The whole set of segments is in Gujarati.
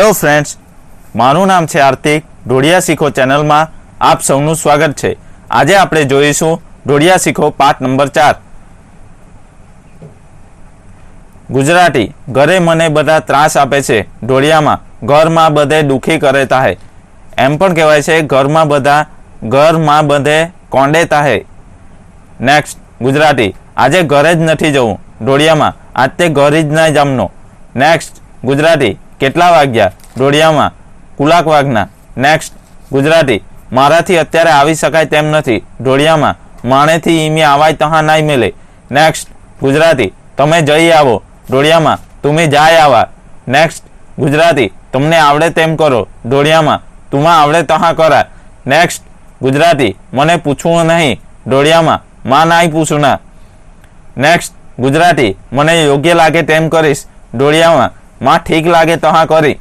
હેલો ફ્રેન્ડ્સ મારું નામ છે આર્તિક ઢોળિયા શીખો ચેનલમાં આપ સૌનું સ્વાગત છે આજે આપણે જોઈશું ઢોળિયા શીખો પાઠ નંબર ચાર ગુજરાતી ઘરે મને બધા ત્રાસ આપે છે ઢોળિયામાં ઘરમાં બધે દુઃખી કરે તાહે એમ પણ કહેવાય છે ઘરમાં બધા ઘરમાં બધે કોંડે તાહે નેક્સ્ટ ગુજરાતી આજે ઘરે જ નથી જવું ઢોળિયામાં આજ તે ઘરે જ ના જમનો નેક્સ્ટ ગુજરાતી કેટલા વાગ્યા ડોડિયામાં કુલાક વાગના નેક્સ્ટ ગુજરાતી મારાથી અત્યારે આવી શકાય તેમ નથી ઢોળિયામાં માણેથી ઈમી આવાય તહાં નાઈ મેલે નેક્સ્ટ ગુજરાતી તમે જઈ આવો ઢોળિયામાં તમે જાય આવા નેક્સ્ટ ગુજરાતી તમને આવડે તેમ કરો ઢોળિયામાં તુમાં આવડે તહાં કરા નેક્સ્ટ ગુજરાતી મને પૂછવું નહીં ઢોળિયામાં માં નાઈ પૂછું ના નેક્સ્ટ ગુજરાતી મને યોગ્ય લાગે તેમ કરીશ ઢોળિયામાં માં ઠીક લાગે તો હા કરી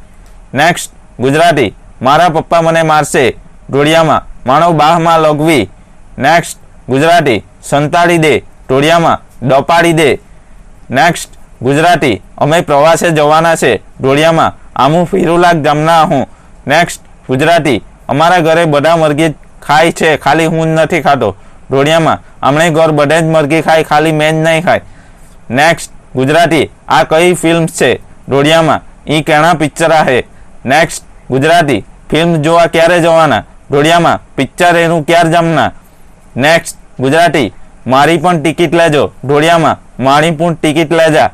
નેક્સ્ટ ગુજરાતી મારા પપ્પા મને મારશે ટોળિયામાં માણો બાહમાં લગવી નેક્સ્ટ ગુજરાતી સંતાડી દે ટોળિયામાં ડપાડી દે નેક્સ્ટ ગુજરાતી અમે પ્રવાસે જવાના છે ઢોળિયામાં આમ આમું ફિરુલા ગામના હું નેક્સ્ટ ગુજરાતી અમારા ઘરે બધા મરઘી ખાય છે ખાલી હું નથી ખાતો ઢોળિયામાં આમણે ઘર બધે જ મરઘી ખાય ખાલી મેં જ નહીં ખાય નેક્સ્ટ ગુજરાતી આ કઈ ફિલ્મ છે ઢોળિયામાં ઈ કેણા પિક્ચર આહે નેક્સ્ટ ગુજરાતી ફિલ્મ જોવા ક્યારે જવાના ઢોળિયામાં પિક્ચર એનું ક્યારે જમના નેક્સ્ટ ગુજરાતી મારી પણ ટિકિટ લેજો ઢોળિયામાં મારી પણ ટિકિટ લેજા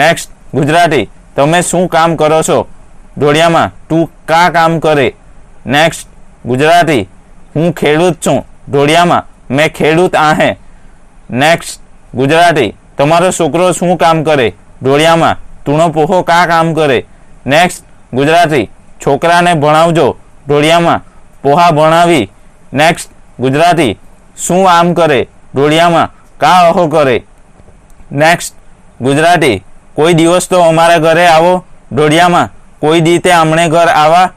નેક્સ્ટ ગુજરાતી તમે શું કામ કરો છો ઢોળિયામાં તું કા કામ કરે નેક્સ્ટ ગુજરાતી હું ખેડૂત છું ઢોળિયામાં મેં ખેડૂત આહે નેક્સ્ટ ગુજરાતી તમારો છોકરો શું કામ કરે ઢોળિયામાં તૂણો પોહો કા કામ કરે નેક્સ્ટ ગુજરાતી છોકરાને ભણાવજો ઢોળિયામાં પોહા ભણાવી નેક્સ્ટ ગુજરાતી શું આમ કરે ઢોળિયામાં કા અહો કરે નેક્સ્ટ ગુજરાતી કોઈ દિવસ તો અમારા ઘરે આવો ઢોળિયામાં કોઈ દીતે આમણે ઘર આવા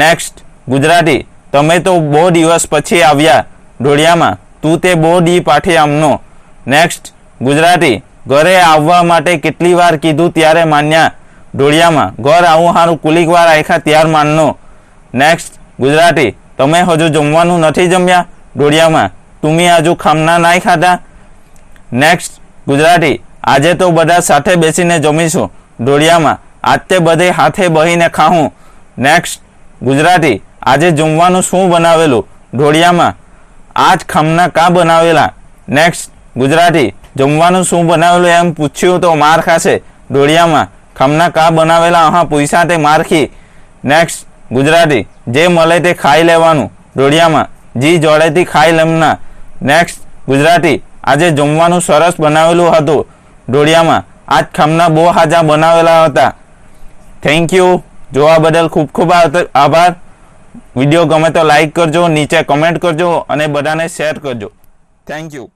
નેક્સ્ટ ગુજરાતી તમે તો બહુ દિવસ પછી આવ્યા ઢોળિયામાં તું તે બહુ દી પાઠી આમનો નેક્સ્ટ ગુજરાતી ઘરે આવવા માટે કેટલી વાર કીધું ત્યારે માન્યા ઢોળિયામાં ઘર આવું હારું કુલીક વાર આખા ત્યાર માનનો નેક્સ્ટ ગુજરાતી તમે હજુ જમવાનું નથી જમ્યા ઢોળિયામાં તુમી આજુ ખામના નાઈ ખાધા નેક્સ્ટ ગુજરાતી આજે તો બધા સાથે બેસીને જમીશું ઢોળિયામાં આજે બધે હાથે બહીને ખાહું નેક્સ્ટ ગુજરાતી આજે જમવાનું શું બનાવેલું ઢોળિયામાં આજ ખામના કા બનાવેલા નેક્સ્ટ ગુજરાતી જમવાનું શું બનાવેલું એમ પૂછ્યું તો માર ખાશે ડોળિયામાં ખમના કા બનાવેલા આહા પૈસા તે મારખી નેક્સ્ટ ગુજરાતી જે મળે તે ખાઈ લેવાનું ડોળિયામાં જી જોડેથી ખાઈ લેમના નેક્સ્ટ ગુજરાતી આજે જમવાનું સરસ બનાવેલું હતું ડોળિયામાં આજ ખમના બહુ હાજા બનાવેલા હતા થેન્ક યુ જોવા બદલ ખૂબ ખૂબ આભાર વિડીયો ગમે તો લાઈક કરજો નીચે કમેન્ટ કરજો અને બધાને શેર કરજો થેન્ક યુ